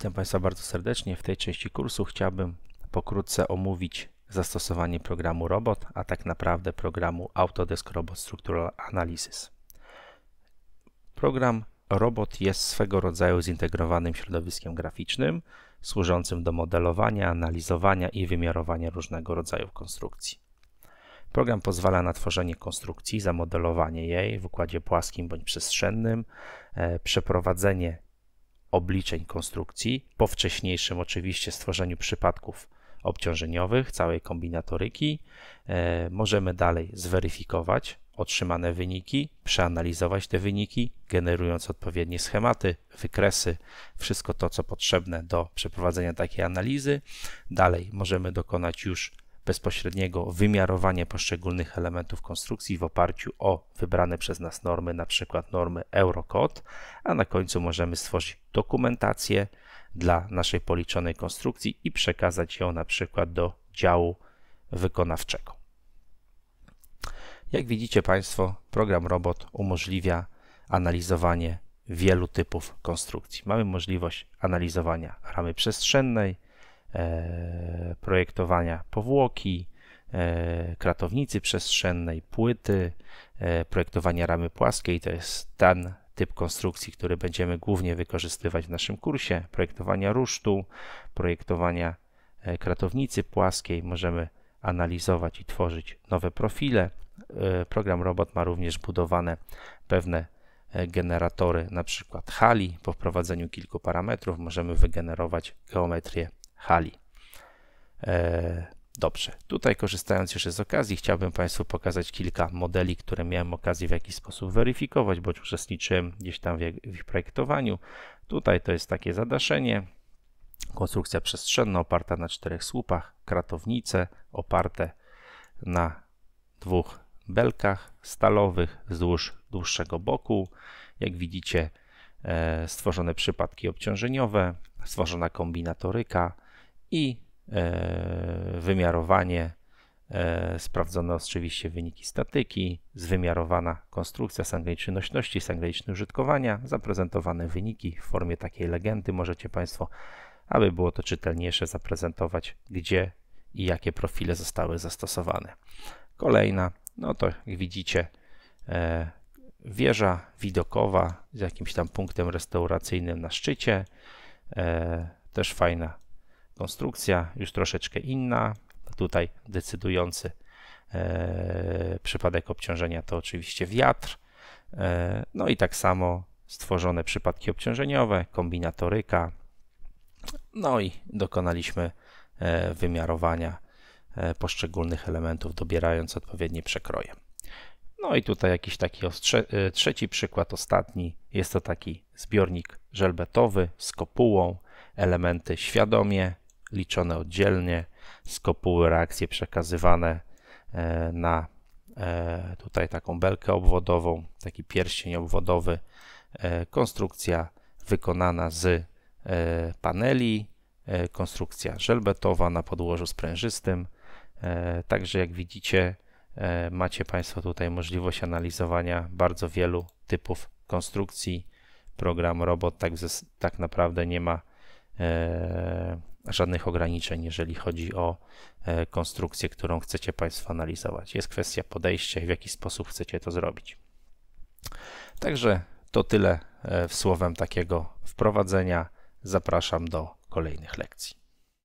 Witam Państwa bardzo serdecznie. W tej części kursu chciałbym pokrótce omówić zastosowanie programu Robot, a tak naprawdę programu Autodesk Robot Structural Analysis. Program Robot jest swego rodzaju zintegrowanym środowiskiem graficznym, służącym do modelowania, analizowania i wymiarowania różnego rodzaju konstrukcji. Program pozwala na tworzenie konstrukcji, zamodelowanie jej w układzie płaskim bądź przestrzennym, e, przeprowadzenie obliczeń konstrukcji, po wcześniejszym oczywiście stworzeniu przypadków obciążeniowych, całej kombinatoryki. E, możemy dalej zweryfikować otrzymane wyniki, przeanalizować te wyniki, generując odpowiednie schematy, wykresy, wszystko to, co potrzebne do przeprowadzenia takiej analizy. Dalej możemy dokonać już bezpośredniego wymiarowania poszczególnych elementów konstrukcji w oparciu o wybrane przez nas normy, na przykład normy Eurocode, a na końcu możemy stworzyć dokumentację dla naszej policzonej konstrukcji i przekazać ją na przykład do działu wykonawczego. Jak widzicie Państwo, program Robot umożliwia analizowanie wielu typów konstrukcji. Mamy możliwość analizowania ramy przestrzennej, E, projektowania powłoki, e, kratownicy przestrzennej, płyty, e, projektowania ramy płaskiej. To jest ten typ konstrukcji, który będziemy głównie wykorzystywać w naszym kursie. Projektowania rusztu, projektowania kratownicy płaskiej. Możemy analizować i tworzyć nowe profile. Program Robot ma również budowane pewne generatory, na przykład hali. Po wprowadzeniu kilku parametrów możemy wygenerować geometrię hali. E, dobrze, tutaj korzystając jeszcze z okazji, chciałbym Państwu pokazać kilka modeli, które miałem okazję w jakiś sposób weryfikować, bądź uczestniczyłem gdzieś tam w ich projektowaniu. Tutaj to jest takie zadaszenie, konstrukcja przestrzenna oparta na czterech słupach, kratownice oparte na dwóch belkach stalowych wzdłuż dłuższego boku. Jak widzicie, e, stworzone przypadki obciążeniowe, stworzona kombinatoryka, i e, wymiarowanie. E, Sprawdzono oczywiście wyniki statyki, zwymiarowana konstrukcja sangleicznej nośności, sangleicznej użytkowania, zaprezentowane wyniki w formie takiej legendy. Możecie Państwo, aby było to czytelniejsze, zaprezentować, gdzie i jakie profile zostały zastosowane. Kolejna, no to jak widzicie, e, wieża widokowa z jakimś tam punktem restauracyjnym na szczycie. Też fajna Konstrukcja już troszeczkę inna. Tutaj decydujący e, przypadek obciążenia to oczywiście wiatr. E, no i tak samo stworzone przypadki obciążeniowe, kombinatoryka. No i dokonaliśmy e, wymiarowania e, poszczególnych elementów, dobierając odpowiednie przekroje. No i tutaj jakiś taki e, trzeci przykład, ostatni. Jest to taki zbiornik żelbetowy z kopułą, elementy świadomie, liczone oddzielnie, z kopuły reakcje przekazywane e, na e, tutaj taką belkę obwodową, taki pierścień obwodowy, e, konstrukcja wykonana z paneli, konstrukcja żelbetowa na podłożu sprężystym. Także jak widzicie, macie Państwo tutaj możliwość analizowania bardzo wielu typów konstrukcji. Program robot tak, tak naprawdę nie ma żadnych ograniczeń, jeżeli chodzi o e, konstrukcję, którą chcecie Państwo analizować. Jest kwestia podejścia i w jaki sposób chcecie to zrobić. Także to tyle e, w słowem takiego wprowadzenia. Zapraszam do kolejnych lekcji.